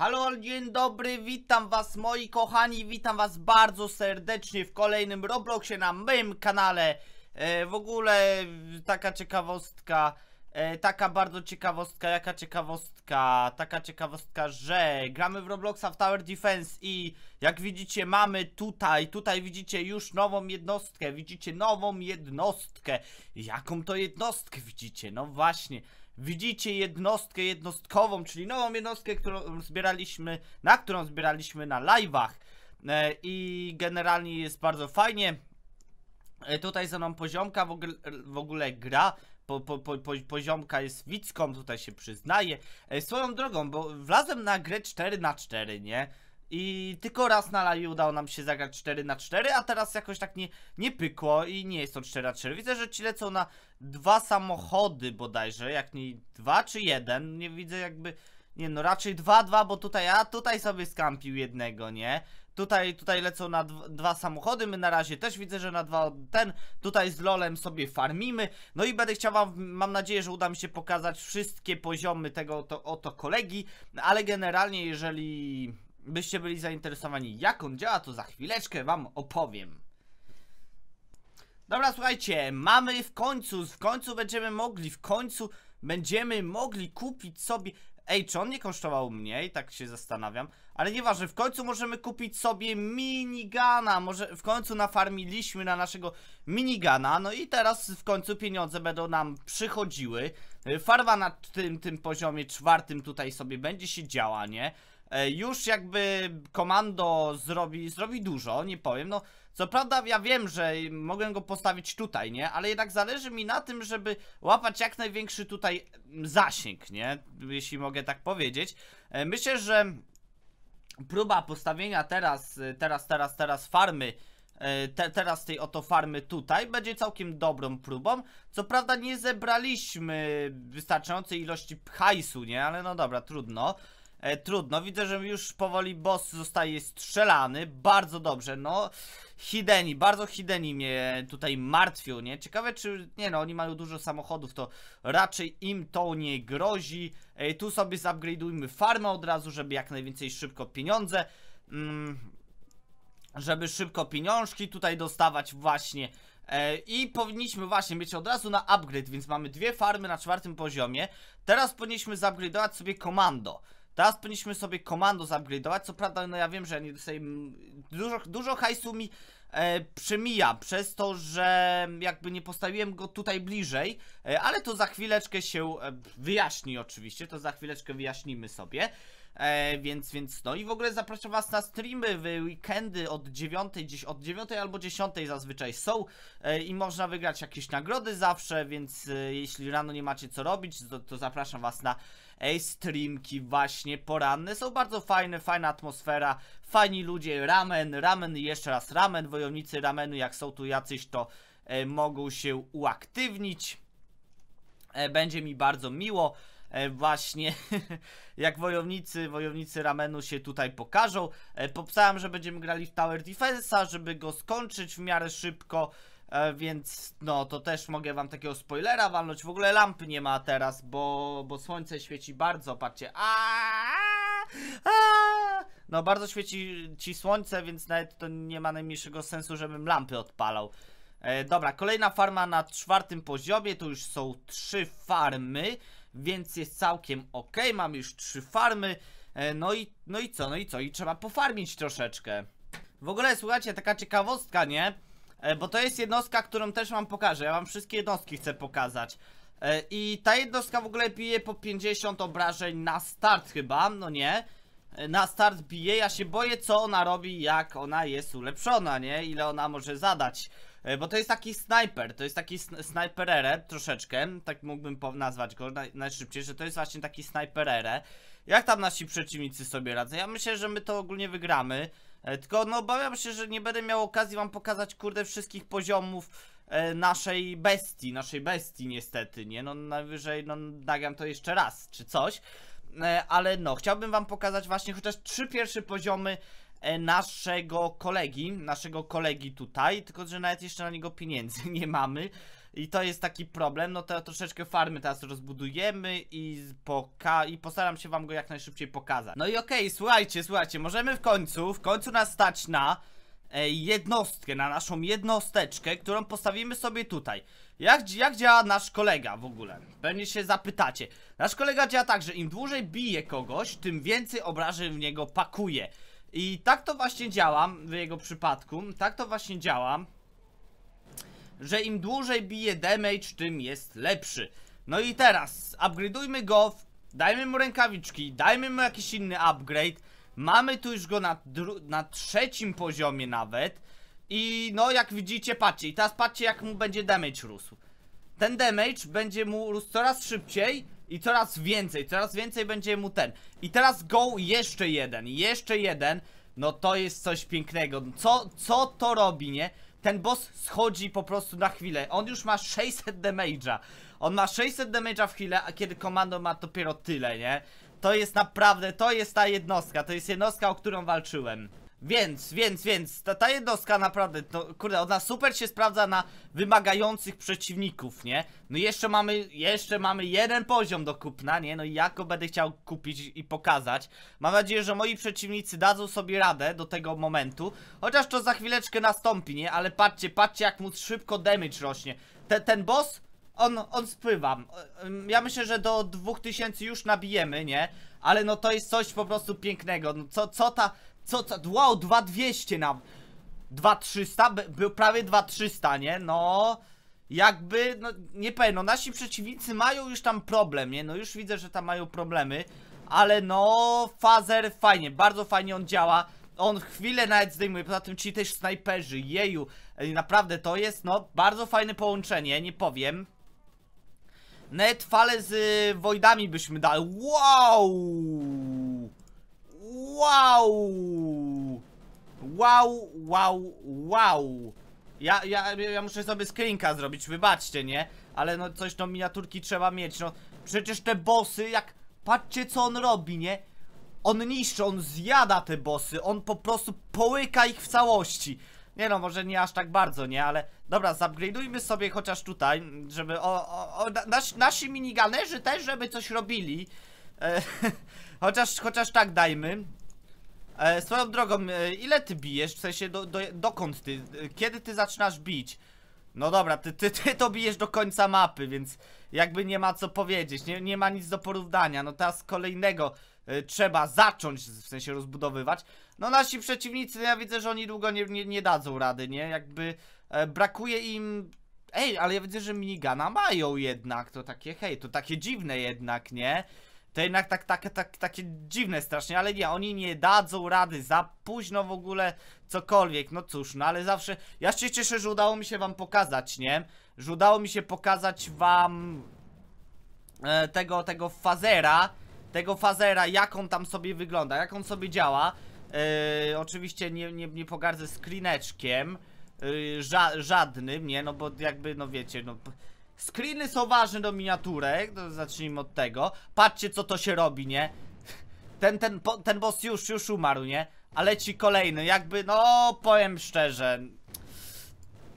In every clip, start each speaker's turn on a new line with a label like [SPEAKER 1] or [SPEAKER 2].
[SPEAKER 1] Halo, dzień dobry, witam was moi kochani, witam was bardzo serdecznie w kolejnym Robloxie na moim kanale e, W ogóle taka ciekawostka, e, taka bardzo ciekawostka, jaka ciekawostka, taka ciekawostka, że gramy w Robloxa w Tower Defense i jak widzicie mamy tutaj, tutaj widzicie już nową jednostkę, widzicie nową jednostkę Jaką to jednostkę widzicie? No właśnie widzicie jednostkę jednostkową, czyli nową jednostkę, którą zbieraliśmy, na którą zbieraliśmy na live'ach e, i generalnie jest bardzo fajnie. E, tutaj za mną poziomka w ogóle, w ogóle gra, po, po, po, poziomka jest widzką, tutaj się przyznaje. E, swoją drogą, bo wlazłem na grę 4 na 4 nie? I tylko raz na live udało nam się zagrać 4 na 4 a teraz jakoś tak nie, nie pykło i nie jest to 4 na 4 Widzę, że ci lecą na dwa samochody bodajże, jak nie dwa czy jeden, nie widzę jakby... Nie no, raczej 2-2, bo tutaj, a tutaj sobie skampił jednego, nie? Tutaj, tutaj lecą na dwa samochody, my na razie też widzę, że na dwa ten, tutaj z Lolem sobie farmimy, no i będę chciał wam, mam nadzieję, że uda mi się pokazać wszystkie poziomy tego oto kolegi, ale generalnie jeżeli byście byli zainteresowani jak on działa, to za chwileczkę wam opowiem. Dobra, słuchajcie, mamy w końcu, w końcu będziemy mogli, w końcu będziemy mogli kupić sobie... Ej, czy on nie kosztował mniej? Tak się zastanawiam. Ale nieważne, w końcu możemy kupić sobie minigana. Może w końcu nafarmiliśmy na naszego minigana. No i teraz w końcu pieniądze będą nam przychodziły. Y, Farwa na tym, tym poziomie czwartym tutaj sobie będzie się działa, nie? E, już jakby komando zrobi, zrobi dużo, nie powiem, no co prawda ja wiem, że mogę go postawić tutaj, nie, ale jednak zależy mi na tym, żeby łapać jak największy tutaj zasięg, nie, jeśli mogę tak powiedzieć, e, myślę, że próba postawienia teraz, teraz, teraz, teraz farmy e, te, teraz tej oto farmy tutaj będzie całkiem dobrą próbą. Co prawda nie zebraliśmy wystarczającej ilości hajsu, nie? Ale no dobra, trudno. E, trudno, widzę, że już powoli boss zostaje strzelany, bardzo dobrze, no Hideni, bardzo Hideni mnie tutaj martwił, nie? Ciekawe czy, nie no, oni mają dużo samochodów, to raczej im to nie grozi e, Tu sobie zupgrade'ujmy farmę od razu, żeby jak najwięcej szybko pieniądze mm, Żeby szybko pieniążki tutaj dostawać właśnie e, i powinniśmy właśnie mieć od razu na upgrade, więc mamy dwie farmy na czwartym poziomie Teraz powinniśmy zupgrade'ować sobie komando Teraz powinniśmy sobie komando zupgrade'ować, co prawda no ja wiem, że nie dostaję... Dużo, dużo hajsu mi e, przemija przez to, że jakby nie postawiłem go tutaj bliżej, e, ale to za chwileczkę się e, wyjaśni oczywiście, to za chwileczkę wyjaśnimy sobie. E, więc, więc no i w ogóle zapraszam was na streamy w weekendy od 9, gdzieś od 9 albo 10 zazwyczaj są e, i można wygrać jakieś nagrody zawsze, więc e, jeśli rano nie macie co robić, to, to zapraszam was na streamki właśnie poranne. Są bardzo fajne, fajna atmosfera, fajni ludzie, ramen, ramen i jeszcze raz ramen, wojownicy ramenu jak są tu jacyś to e, mogą się uaktywnić. E, będzie mi bardzo miło. E, właśnie jak wojownicy, wojownicy ramenu się tutaj pokażą. E, Popisałem, że będziemy grali w Tower Defense'a, żeby go skończyć w miarę szybko. E, więc no to też mogę wam takiego spoilera walnąć W ogóle lampy nie ma teraz, bo, bo słońce świeci bardzo, patrzcie Aaaa! No bardzo świeci ci słońce, więc nawet to nie ma najmniejszego sensu, żebym lampy odpalał e, Dobra, kolejna farma na czwartym poziomie, tu już są trzy farmy więc jest całkiem ok. Mam już trzy farmy. E, no i, no i co, no i co? I trzeba pofarmić troszeczkę. W ogóle słuchajcie, taka ciekawostka, nie? E, bo to jest jednostka, którą też wam pokażę. Ja wam wszystkie jednostki chcę pokazać. E, I ta jednostka w ogóle bije po 50 obrażeń na start chyba, no nie? Na start bije, ja się boję co ona robi jak ona jest ulepszona, nie? Ile ona może zadać E, bo to jest taki snajper, to jest taki snajperere troszeczkę, tak mógłbym nazwać go naj najszybciej, że to jest właśnie taki snajperere. Jak tam nasi przeciwnicy sobie radzą? Ja myślę, że my to ogólnie wygramy. E, tylko no obawiam się, że nie będę miał okazji wam pokazać kurde wszystkich poziomów e, naszej bestii, naszej bestii niestety, nie? No najwyżej no nagam to jeszcze raz, czy coś e, ale no, chciałbym wam pokazać właśnie chociaż trzy pierwsze poziomy E, naszego kolegi, naszego kolegi tutaj, tylko że nawet jeszcze na niego pieniędzy nie mamy. I to jest taki problem, no to troszeczkę farmy teraz rozbudujemy i, poka i postaram się wam go jak najszybciej pokazać. No i okej, okay, słuchajcie, słuchajcie, możemy w końcu, w końcu nas stać na e, jednostkę, na naszą jednosteczkę, którą postawimy sobie tutaj. Jak, jak działa nasz kolega w ogóle? Pewnie się zapytacie. Nasz kolega działa tak, że im dłużej bije kogoś, tym więcej obrażeń w niego pakuje. I tak to właśnie działam w jego przypadku, tak to właśnie działam, że im dłużej bije damage, tym jest lepszy. No i teraz, upgrade'ujmy go, dajmy mu rękawiczki, dajmy mu jakiś inny upgrade, mamy tu już go na, na trzecim poziomie nawet i no jak widzicie, patrzcie, i teraz patrzcie jak mu będzie damage rósł. Ten damage będzie mu rósł coraz szybciej i coraz więcej, coraz więcej będzie mu ten I teraz go jeszcze jeden, jeszcze jeden No to jest coś pięknego Co, co to robi, nie? Ten boss schodzi po prostu na chwilę On już ma 600 damage'a On ma 600 damage'a w chwilę, a kiedy komando ma dopiero tyle, nie? To jest naprawdę, to jest ta jednostka To jest jednostka, o którą walczyłem więc, więc, więc, ta, ta jednostka naprawdę, to, kurde, ona super się sprawdza na wymagających przeciwników, nie? No jeszcze mamy, jeszcze mamy jeden poziom do kupna, nie? No i jako będę chciał kupić i pokazać. Mam nadzieję, że moi przeciwnicy dadzą sobie radę do tego momentu, chociaż to za chwileczkę nastąpi, nie? Ale patrzcie, patrzcie jak mu szybko damage rośnie. Te, ten boss, on, on spływa. Ja myślę, że do 2000 już nabijemy, nie? Ale no to jest coś po prostu pięknego. No co, co ta co, co, wow, 2200 nam 2300, był prawie 2300, nie? No, jakby, no, nie pewno, no, nasi przeciwnicy mają już tam problem, nie? No już widzę, że tam mają problemy Ale no, fazer fajnie, bardzo fajnie on działa on chwilę nawet zdejmuje, poza tym ci też snajperzy, jeju Naprawdę to jest, no, bardzo fajne połączenie, nie powiem Net fale z y, byśmy dali, wow Wow! Wow, wow, wow! Ja, ja, ja muszę sobie screenka zrobić, wybaczcie, nie? Ale no coś, no miniaturki trzeba mieć, no Przecież te bossy, jak... Patrzcie co on robi, nie? On niszczy, on zjada te bossy, on po prostu połyka ich w całości Nie no, może nie aż tak bardzo, nie? Ale dobra, zupgrade'ujmy sobie chociaż tutaj, żeby o, o, o nas, Nasi miniganerzy też, żeby coś robili e, Chociaż, chociaż tak dajmy E, swoją drogą, e, ile ty bijesz? W sensie, do, do, dokąd ty? E, kiedy ty zaczynasz bić? No dobra, ty, ty, ty to bijesz do końca mapy, więc jakby nie ma co powiedzieć, nie, nie ma nic do porównania. No teraz kolejnego y, trzeba zacząć, w sensie rozbudowywać. No nasi przeciwnicy, ja widzę, że oni długo nie, nie, nie dadzą rady, nie? Jakby e, brakuje im... Ej, ale ja widzę, że minigana mają jednak, to takie hej, to takie dziwne jednak, nie? To jednak tak, tak, tak, takie dziwne strasznie, ale nie, oni nie dadzą rady, za późno w ogóle cokolwiek, no cóż, no ale zawsze, ja się cieszę, że udało mi się wam pokazać, nie? Że udało mi się pokazać wam e, tego, tego fazera, tego fazera, jak on tam sobie wygląda, jak on sobie działa. E, oczywiście nie, nie, nie pogardzę screeneczkiem, yy, e, ża żadnym, nie? No bo jakby, no wiecie, no... Screeny są ważne do miniaturek, to zacznijmy od tego. Patrzcie co to się robi, nie? Ten, ten, ten boss już, już umarł, nie? A leci kolejny, jakby, no powiem szczerze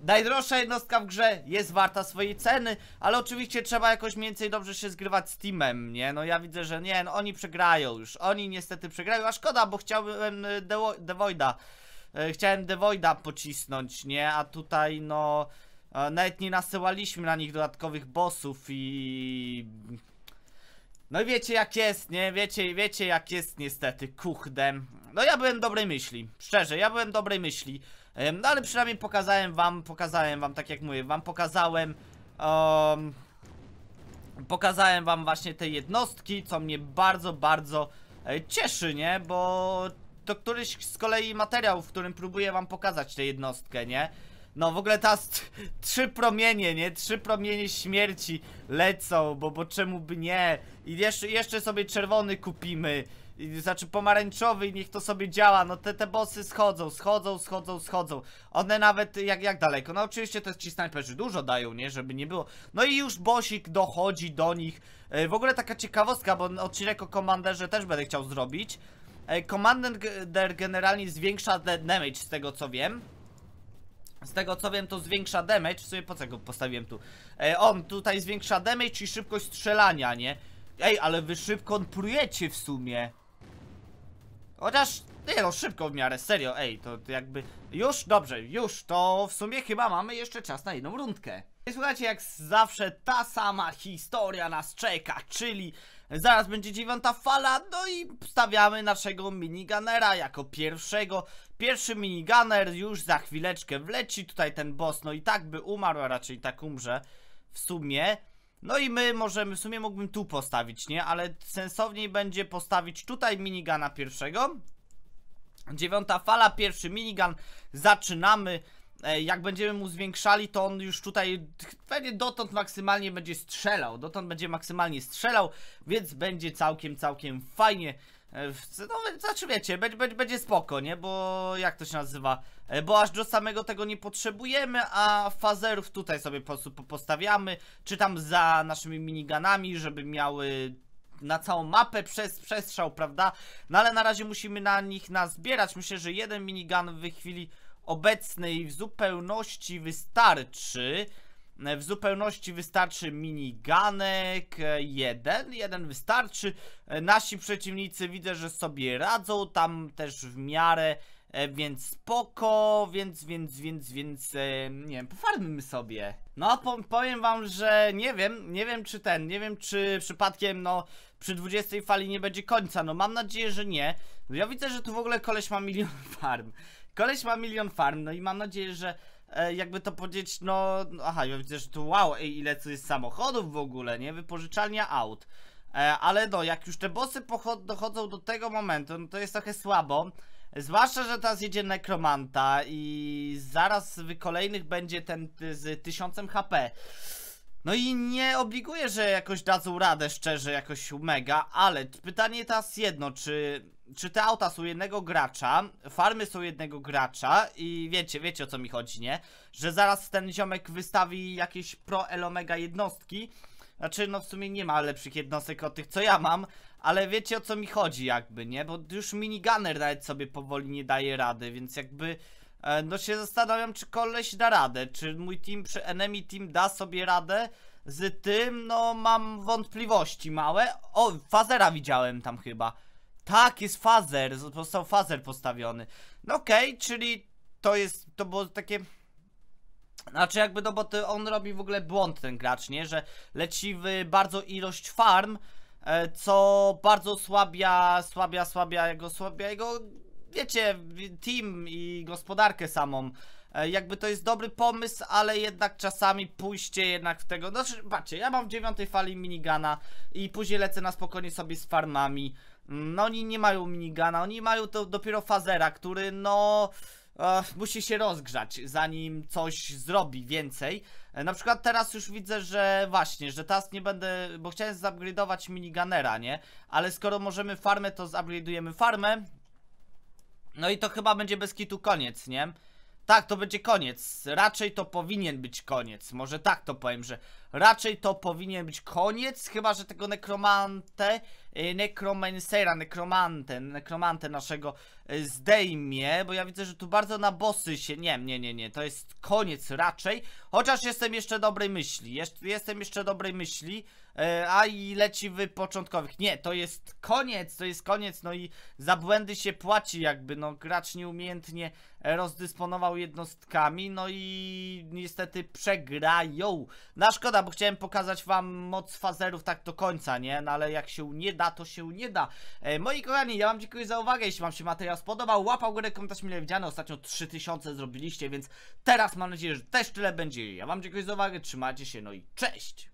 [SPEAKER 1] Najdroższa jednostka w grze jest warta swojej ceny Ale oczywiście trzeba jakoś więcej dobrze się zgrywać z teamem, nie? No ja widzę, że nie, no oni przegrają już Oni niestety przegrają, a szkoda, bo chciałbym e, Voida e, Chciałem Voida pocisnąć, nie? A tutaj no... Nawet nie nasyłaliśmy na nich dodatkowych bossów i... No i wiecie jak jest, nie? Wiecie, wiecie jak jest niestety, kuchdem. No ja byłem dobrej myśli, szczerze, ja byłem dobrej myśli. No ale przynajmniej pokazałem wam, pokazałem wam, tak jak mówię, wam pokazałem... Um, pokazałem wam właśnie te jednostki, co mnie bardzo, bardzo e, cieszy, nie? Bo to któryś z kolei materiał, w którym próbuję wam pokazać tę jednostkę, nie? No w ogóle ta trzy promienie, nie? Trzy promienie śmierci lecą, bo, bo czemu by nie? I jeszcze, jeszcze sobie czerwony kupimy. I, znaczy pomarańczowy i niech to sobie działa, no te, te bossy schodzą, schodzą, schodzą, schodzą One nawet jak, jak daleko, no oczywiście też ci snajperzy dużo dają, nie, żeby nie było No i już bosik dochodzi do nich e, W ogóle taka ciekawostka, bo odcinek o komanderze też będę chciał zrobić e, Commander generalnie zwiększa damage z tego co wiem z tego co wiem to zwiększa damage, w sumie po co go postawiłem tu? E, on tutaj zwiększa damage i szybkość strzelania, nie? Ej, ale wy szybko prujecie w sumie Chociaż, nie no, szybko w miarę, serio, ej, to, to jakby Już, dobrze, już, to w sumie chyba mamy jeszcze czas na jedną rundkę Słuchajcie, jak zawsze ta sama historia nas czeka, czyli Zaraz będzie dziewiąta fala, no i stawiamy naszego minigunera jako pierwszego. Pierwszy minigunner już za chwileczkę wleci tutaj ten boss, no i tak by umarł, a raczej tak umrze w sumie. No i my możemy, w sumie mógłbym tu postawić, nie? Ale sensowniej będzie postawić tutaj minigana pierwszego. Dziewiąta fala, pierwszy minigun, zaczynamy. E, jak będziemy mu zwiększali, to on już tutaj pewnie dotąd maksymalnie będzie strzelał. Dotąd będzie maksymalnie strzelał, więc będzie całkiem, całkiem fajnie. E, no, znaczy wiecie, będzie, będzie spoko, nie? Bo jak to się nazywa? E, bo aż do samego tego nie potrzebujemy, a fazerów tutaj sobie po prostu postawiamy, czy tam za naszymi miniganami, żeby miały na całą mapę przez przestrzał, prawda? No ale na razie musimy na nich nazbierać. Myślę, że jeden minigun w chwili obecnej w zupełności wystarczy. W zupełności wystarczy miniganek, e, jeden, jeden wystarczy. E, nasi przeciwnicy widzę, że sobie radzą, tam też w miarę, e, więc spoko, więc, więc, więc, więc, nie wiem, pofarmimy sobie. No, po, powiem wam, że nie wiem, nie wiem czy ten, nie wiem czy przypadkiem, no, przy 20 fali nie będzie końca, no mam nadzieję, że nie. Ja widzę, że tu w ogóle koleś ma milion farm. Koleś ma milion farm, no i mam nadzieję, że e, jakby to powiedzieć, no, no, aha, ja widzę, że tu wow, ej, ile tu jest samochodów w ogóle, nie? Wypożyczalnia aut. E, ale no, jak już te bossy dochodzą do tego momentu, no to jest trochę słabo. Zwłaszcza, że teraz jedzie Nekromanta i zaraz w kolejnych będzie ten z tysiącem HP. No i nie obliguję, że jakoś dadzą radę szczerze, jakoś mega, ale pytanie teraz jedno, czy, czy te auta są jednego gracza, farmy są jednego gracza i wiecie, wiecie o co mi chodzi, nie? Że zaraz ten ziomek wystawi jakieś pro elomega jednostki, znaczy no w sumie nie ma lepszych jednostek od tych co ja mam, ale wiecie o co mi chodzi jakby, nie? Bo już minigunner nawet sobie powoli nie daje rady, więc jakby... E, no się zastanawiam, czy koleś da radę, czy mój team, czy enemy team da sobie radę z tym, no mam wątpliwości małe. O, fazera widziałem tam chyba. Tak, jest fazer, został fazer postawiony. No okej, okay, czyli to jest, to było takie... Znaczy jakby, no bo to on robi w ogóle błąd ten gracz, nie? Że leci w bardzo ilość farm, e, co bardzo słabia, słabia, słabia jego, słabia jego wiecie, team i gospodarkę samą. E, jakby to jest dobry pomysł, ale jednak czasami pójście jednak w tego. No, patrzcie, ja mam w dziewiątej fali minigana i później lecę na spokojnie sobie z farmami. Mm, no oni nie mają minigana, oni mają to dopiero fazera, który no... E, musi się rozgrzać, zanim coś zrobi więcej. E, na przykład teraz już widzę, że właśnie, że teraz nie będę, bo chciałem zupgrade'ować minigunera, nie? Ale skoro możemy farmę, to zupgrade'ujemy farmę, no i to chyba będzie bez kitu koniec, nie? Tak, to będzie koniec. Raczej to powinien być koniec. Może tak to powiem, że Raczej to powinien być koniec, chyba że tego nekromantę, y, nekromancera, nekromantę, nekromantę naszego y, zdejmie, bo ja widzę, że tu bardzo na bossy się, nie, nie, nie, nie, to jest koniec raczej, chociaż jestem jeszcze dobrej myśli, jestem jeszcze dobrej myśli, y, a i leci w początkowych, nie, to jest koniec, to jest koniec, no i za błędy się płaci jakby, no gracz nieumiejętnie rozdysponował jednostkami, no i niestety przegrają, na szkoda, bo chciałem pokazać wam moc fazerów tak do końca, nie? No ale jak się nie da, to się nie da. E, moi kochani, ja wam dziękuję za uwagę, jeśli wam się materiał spodobał, łapał górę, komentarz mile widziany, ostatnio 3000 zrobiliście, więc teraz mam nadzieję, że też tyle będzie. Ja wam dziękuję za uwagę, trzymajcie się, no i cześć!